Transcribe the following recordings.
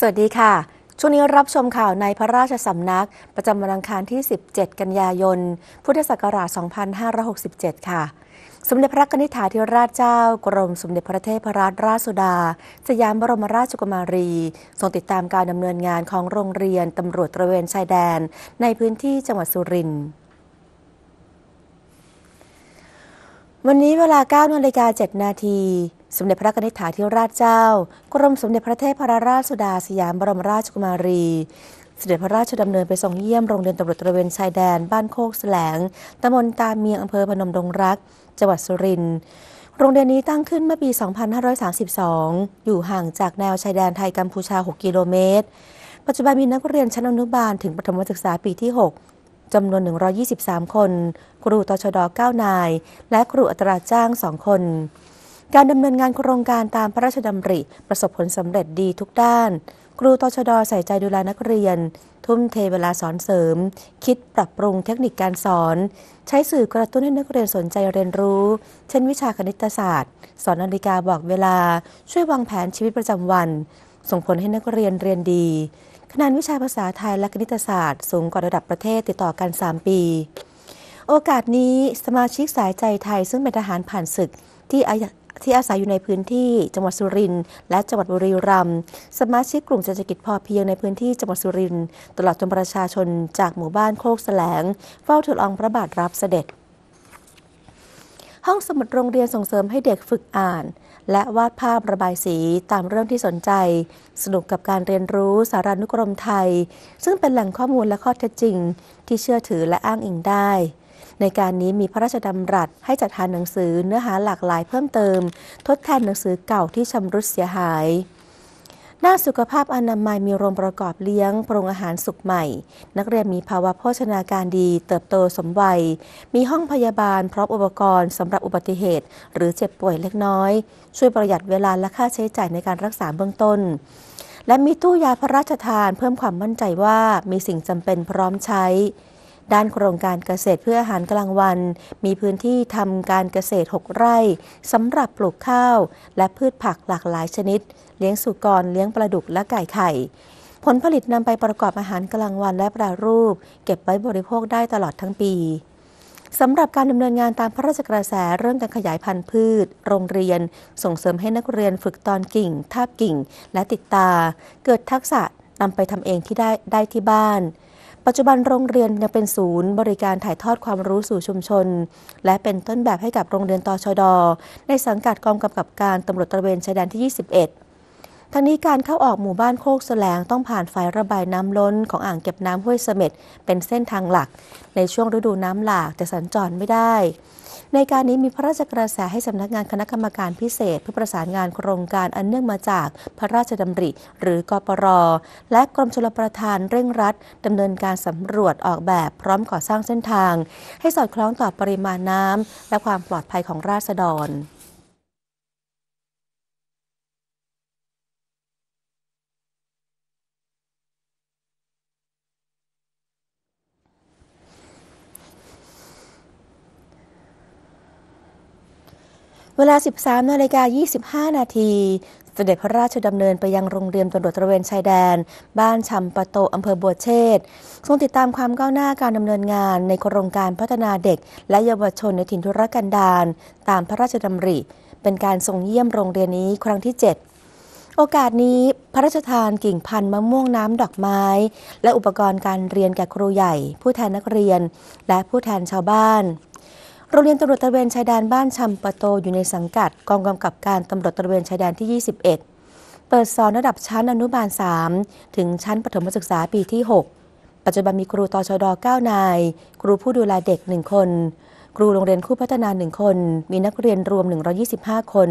สวัสดีค่ะ ช่วงนี้รับชมข่าวในพระราชสำนักประจำวันอังคารที่ 17 กันยายน พุทธศักราช 2567 ค่ะ สมเด็จพระนิธิาธิราชเจ้ากรม สมเด็จพระเทพรัตนราชสุดา สยามบรมราชกุมารีทรงติดตามการดำเนินงานของโรงเรียนตำรวจตระเวนชายแดน ในพื้นที่จังหวัดสุรินทร์ วันนี้เวลา9นาฬิกา 7 นาทีสมเด็จพระนิธิถาธิราชเจ้า กรมสมเด็จพระเทพราราชสุดาสยามบรมราชกุมารีสเสด็จพระราชดำเนินไปทรงเยี่ยมโรงเรียนตำรวจตระเวนชายแดนบ้านโคกแสลงตำบลตาเมียงอำเภอพนมดงรัก จังหวัดสุรินทร์ โรงเรียนนี้ตั้งขึ้นเมื่อปี 2532 อยู่ห่างจากแนวชายแดนไทยกัมพูชา 6 กิโลเมตร ปัจจุบันมีนักเรียนชั้นอนุบาล ถึงประถมศึกษาปีที่ 6จำนวน 123 คน ครูตชด9นาย และครูอัตราจ้าง 2 คนการดำเนินงานโครงการตามพระราชดำริ ประสบผลสำเร็จดีทุกด้าน ครูตชดใส่ใจดูแลนักเรียน ทุ่มเทเวลาสอนเสริม คิดปรับปรุงเทคนิคการสอน ใช้สื่อกระตุ้นให้นักเรียนสนใจเรียนรู้ เช่นวิชาคณิตศาสตร์ สอนนาฬิกาบอกเวลาช่วยวางแผนชีวิตประจำวัน ส่งผลให้นักเรียนเรียนดีคะแนนวิชาภาษาไทยและคณิตศาสตร์สูงกว่าระดับประเทศ ติดต่อกัน3ปี โอกาสนี้สมาชิกสายใจไทย ซึ่งเป็นทหารผ่านศึกที่อที่อาศัยอยู่ในพื้นที่จังหวัดสุรินทร์และจังหวัดบุรีรัมย์สมาชิกกลุ่มเศรษฐกิจพอเพียงในพื้นที่จังหวัดสุรินทร์ตลอดจนประชาชนจากหมู่บ้านโคกแสลง เฝ้าทืลองพระบาทรับเสด็จ ห้องสมุดโรงเรียนส่งเสริมให้เด็กฝึกอ่าน และวาดภาพระบายสีตามเรื่องที่สนใจ สนุกกับการเรียนรู้สารานุกรมไทย ซึ่งเป็นแหล่งข้อมูลและข้อเท็จจริง ที่เชื่อถือและอ้างอิงได้ในการนี้มีพระราชดำรัสให้จัดหาหนังสือเนื้อหาหลากหลายเพิ่มเติมทดแทนหนังสือเก่าที่ชำรุดเสียหาย ด้านสุขภาพอนามัยมีโรงประกอบเลี้ยงปรุงอาหารสุกใหม่ นักเรียนมีภาวะโภชนาการดีเติบโตสมวัย มีห้องพยาบาลพร้อมอุปกรณ์สำหรับอุบัติเหตุหรือเจ็บป่วยเล็กน้อย ช่วยประหยัดเวลาและค่าใช้จ่ายในการรักษาเบื้องต้น และมีตู้ยาพระราชทานเพิ่มความมั่นใจว่ามีสิ่งจำเป็นพร้อมใช้ด้านโครงการเกษตรเพื่ออาหารกลางวันมีพื้นที่ทำการเกษตร 6 ไร่สำหรับปลูกข้าวและพืชผักหลากหลายชนิด เลี้ยงสุกรเลี้ยงปลาดุกและไก่ไข่ ผลผลิตนำไปประกอบอาหารกลางวันและแปรรูป เก็บไว้บริโภคได้ตลอดทั้งปีสำหรับการดำเนินงานตามพระราชกระแสเรื่องการขยายพันธุ์พืช โรงเรียนส่งเสริมให้นักเรียนฝึกตอนกิ่ง ทาบกิ่งและติดตา เกิดทักษะนำไปทำเองที่ได้ได้ที่บ้านปัจจุบันโรงเรียนยังเป็นศูนย์บริการถ่ายทอดความรู้สู่ชุมชน และเป็นต้นแบบให้กับโรงเรียนตชด ในสังกัดกองกำกับการตำรวจตระเวนชายแดนที่ 21 ทั้งนี้การเข้าออกหมู่บ้านโคกแสลง ต้องผ่านฝายระบายน้ำล้นของอ่างเก็บน้ำห้วยเสม็ดเป็นเส้นทางหลัก ในช่วงฤดูน้ำหลากจะสัญจรไม่ได้ในการนี้มีพระราชกระแสให้สำนักงานคณะกรรมการพิเศษเพื่อประสานงานโครงการอันเนื่องมาจากพระราชดำริ หรือกปร และกรมชลประทานเร่งรัด ดำเนินการสำรวจออกแบบพร้อมก่อสร้างเส้นทาง ให้สอดคล้องต่อปริมาณน้ำ และความปลอดภัยของราษฎรเวลา 13นาฬิกา 25 นาที เสด็จพระราชดำเนิน ไปยังโรงเรียนตำรวจตระเวนชายแดน บ้านชำปะโต อำเภอบัวเชษทรงติดตามความก้าวหน้าการดำเนินงานในโครงการพัฒนาเด็ก และเยาวชนในถิ่นทุรกันดาร ตามพระราชดำริ เป็นการทรงเยี่ยมโรงเรียนนี้ครั้งที่ 7 โอกาสนี้พระราชทานกิ่งพันธุ์มะม่วงน้ำดอกไม้ และอุปกรณ์การเรียนแก่ครูใหญ่ ผู้แทนนักเรียน และผู้แทนชาวบ้านโรงเรียนตำรวจตะเวนชายแดนบ้านชำปะโตอยู่ในสังกัดกองกำกับการตำรวจตะเวนชายแดนที่ 21 เปิดสอนระดับชั้นอนุบาล 3 ถึงชั้นประถมศึกษาปีที่ 6 ปัจจุบันมีครูตชด9นาย ครูผู้ดูแลเด็ก 1 คน ครูโรงเรียนคู่พัฒนา 1 คน มีนักเรียนรวม 125 คน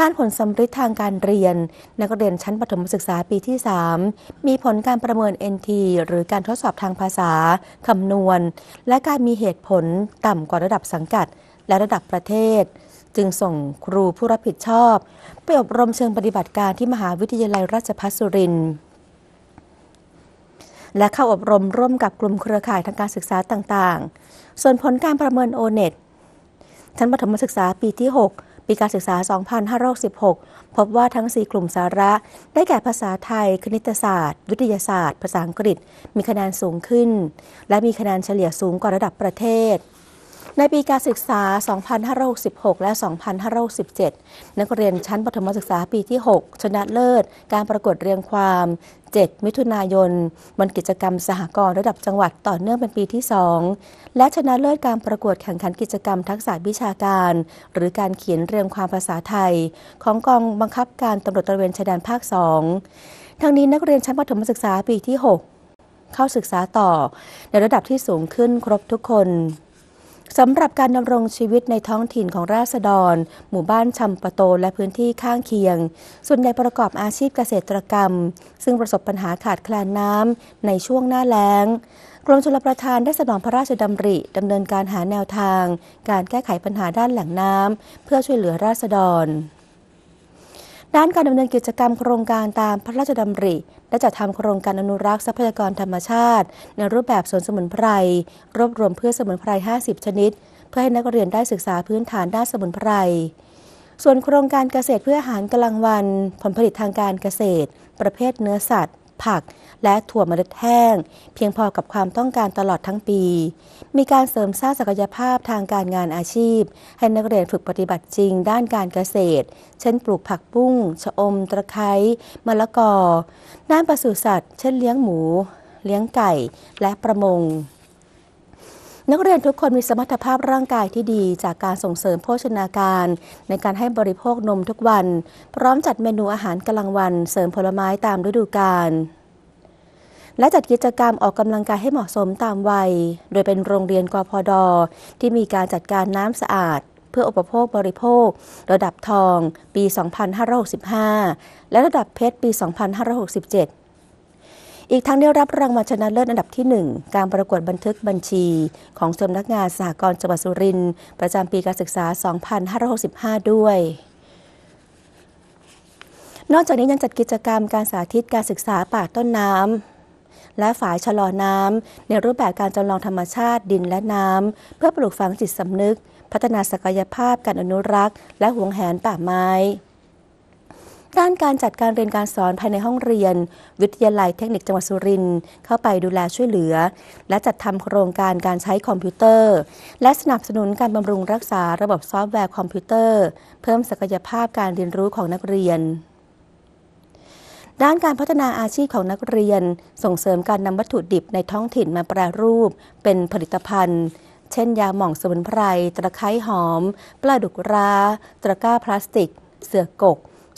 ด้านผลสำฤทธิ์ทางการเรียน นักเรียนชั้นปฐมศึกษาปีที่ 3 มีผลการประเมิน NT หรือการทดสอบทางภาษา คำนวณ และการมีเหตุผลต่ำกว่าระดับสังกัดและระดับประเทศ จึงส่งครูผู้รับผิดชอบ ไปอบรมเชิงปฏิบัติการที่มหาวิทยาลัยราชภัฏสุรินทร์และเข้าอบรมร่วมกับกลุ่มเครือข่ายทางการศึกษาต่างๆ ส่วนผลการประเมินโอเน็ตชั้นปฐมศึกษา ปีที่ 6ีการศึกษา 2516 พบว่าทั้ง 4 กลุ่มสาระ ได้แก่ภาษาไทย คณิตศาสตร์ วิทยาศาสตร์ ภาษาอังกฤษ มีคะแนนสูงขึ้น และมีคะแนนเฉลี่ยสูงกว่าระดับประเทศในปีการศึกษา 2566และ 2567นักเรียนชั้นปฐมศึกษาปีที่ 6 ชนะเลิศ การประกวดเรียงความ 7 มิถุนายนวันกิจกรรมสหกรณ์ระดับจังหวัดต่อเนื่องเป็นปีที่ 2 และชนะเลิศการประกวดแข่งขันกิจกรรมทักษะวิชาการ หรือการเขียนเรียงความภาษาไทย ของกองบังคับการตำรวจตระเวนชายแดนภาค 2ทั้งนี้นักเรียนชั้นปฐมศึกษาปีที่ 6 เข้าศึกษาต่อ ในระดับที่สูงขึ้นครบทุกคนสำหรับการดำรงชีวิตในท้องถิ่นของราษฎร หมู่บ้านชำปะโตและพื้นที่ข้างเคียง ส่วนใหญ่ประกอบอาชีพเกษตรกรรม ซึ่งประสบปัญหาขาดแคลนน้ำในช่วงหน้าแล้ง กรมชลประทานได้สนองพระราชดำริ ดำเนินการหาแนวทาง การแก้ไขปัญหาด้านแหล่งน้ำ เพื่อช่วยเหลือราษฎรด้านการดำเนินกิจกรรมโครงการตามพระราชดำริ และจัดทาโครงการอนุรักษ์ทรัพยากรธรรมชาติ ในรูปแบบสวนสมุนไพรรวบรวมเพื่อสมุนไพร 50 ชนิด เพื่อให้นักเรียนได้ศึกษาพื้นฐานด้านสมุนไพรส่วนโครงการเกษตรเพื่ออาหารกลางวันผลผลิตทางการเกษตรประเภทเนื้อสัตว์ผัก และถั่วเมล็ดแห้ง เพียงพอกับความต้องการตลอดทั้งปี มีการเสริมสร้างศักยภาพทางการงานอาชีพ ให้นักเรียนฝึกปฏิบัติจริงด้านการเกษตร เช่นปลูกผักบุ้งชะอมตะไคร้ มะละกอ ด้านปศุสัตว์ เช่นเลี้ยงหมู เลี้ยงไก่ และประมงนักเรียนทุกคนมีสมรรถภาพร่างกายที่ดีจากการส่งเสริมโภชนาการในการให้บริโภคนมทุกวันพร้อมจัดเมนูอาหารกลางวัน เสริมผลไม้ตามฤดูกาลและจัดกิจกรรมออกกำลังกายให้เหมาะสมตามวัย โดยเป็นโรงเรียนกพดที่มีการจัดการน้ำสะอาด เพื่ออุปโภคบริโภค ระดับทอง ปี 2565 และระดับเพชรปี 2567อีกทั้งได้รับรางวัลชนะเลิศอันดับที่ 1 การประกวดบันทึกบัญชี ของสำนักงานสหกรณ์จังหวัดสุรินทร์ประจำปีการศึกษา 2565 ด้วย นอกจากนี้ยังจัดกิจกรรมการสาธิตการศึกษาป่าต้นน้ำ และฝายชะลอน้ำ ในรูปแบบการจำลองธรรมชาติดินและน้ำ เพื่อปลูกฝังจิตสำนึก พัฒนาศักยภาพการอนุรักษ์ และหวงแหนป่าไม้ด้านการจัดการเรียนการสอนภายในห้องเรียน วิทยาลัยเทคนิคจังหวัดสุรินทร์เข้าไปดูแลช่วยเหลือ และจัดทำโครงการการใช้คอมพิวเตอร์ และสนับสนุนการบำรุงรักษา ระบบซอฟต์แวร์คอมพิวเตอร์เพิ่มศักยภาพการเรียนรู้ของนักเรียน ด้านการพัฒนาอาชีพของนักเรียนส่งเสริมการนำวัตถุดิบในท้องถิ่นมาแปรรูปเป็นผลิตภัณฑ์ เช่น ยาหม่องสมุนไพรตะไคร้หอม ปลาดุกราตะกร้าพลาสติก เสือกก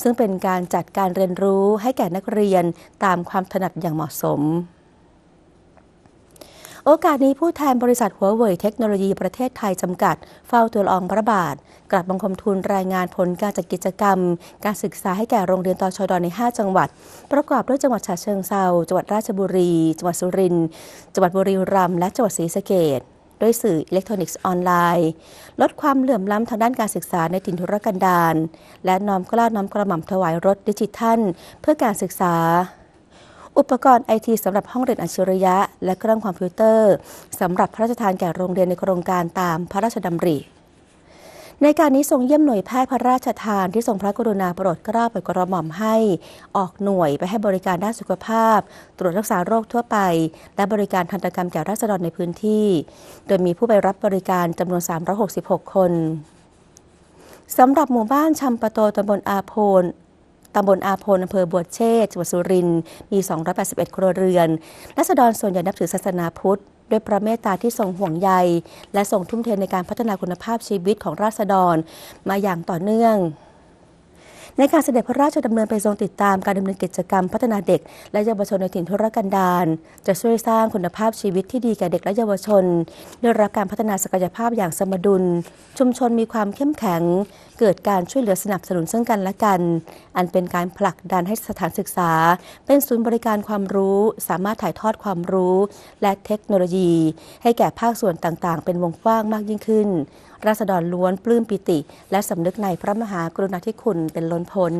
ซึ่งเป็นการจัดการเรียนรู้ให้แก่นักเรียนตามความถนัดอย่างเหมาะสม โอกาสนี้ผู้แทนบริษัทหัวเว่ยเทคโนโลยีประเทศไทยจำกัดเฝ้าตัวลองพระบาทกลับบังคมทุนรายงานผลการจัดกิจกรรม การศึกษาให้แก่โรงเรียนตอชดอใน 5 จังหวัด ประกอบด้วยจังหวัดฉะเชิงเซาจังหวัดราชบุรีจังหวัดสุรินทร์จังหวัดบุรีรัมย์และจังหวัดศรีสะเกดด้วยสื่ออิเล็กทรอนิกส์ออนไลน์ ลดความเหลื่อมล้ำทางด้านการศึกษาในถิ่นทุรกันดารและน้อมกล้าน้อมกระหม่อมถวายรถดิจิทัล เพื่อการศึกษา อุปกรณ์ไอทีสำหรับห้องเรียนอัจฉริยะ และเครื่องคอมพิวเตอร์สำหรับพระราชทานแก่โรงเรียนในโครงการตามพระราชดำริในการนี้ ทรงเยี่ยมหน่วยแพทย์พระราชทาน ที่ทรงพระกรุณาโปรดเกล้าโปรดกระหม่อมให้ออกหน่วยไปให้บริการด้านสุขภาพ ตรวจรักษาโรคทั่วไป และบริการทันตกรรมแก่ราษฎรในพื้นที่ โดยมีผู้ไปรับบริการจำนวน 366 คนสำหรับหมู่บ้านชัมปโตตำบลอาโพนตำบลอาโพนอำเภอบัวเชษจังหวัดสุรินทร์มี 281 ครัวเรือนรัษฎรส่วนใหญ่นับถือศาสนาพุทธด้วยพระเมตตาที่ทรงห่วงใยและทรงทุ่มเทในการพัฒนาคุณภาพชีวิตของราษฎร มาอย่างต่อเนื่องในการเสด็จพระราชดำเนินไปทรงติดตามการดำเนินกิจกรรมพัฒนาเด็ก และเยาวชนในถิ่นทุรกันดารจะช่วยสร้างคุณภาพชีวิตที่ดีแก่เด็กและเยาวชนได้รับการพัฒนาศักยภาพอย่างสมดุลชุมชนมีความเข้มแข็ง เกิดการช่วยเหลือสนับสนุนซึ่งกันและกัน อันเป็นการผลักดันให้สถานศึกษา เป็นศูนย์บริการความรู้สามารถถ่ายทอดความรู้และเทคโนโลยี ให้แก่ภาคส่วนต่างๆ เป็นวงกว้างมากยิ่งขึ้นราษฎรล้วนปลื้มปิติและสำนึกในพระมหากรุณาธิคุณเป็นล้นพ้น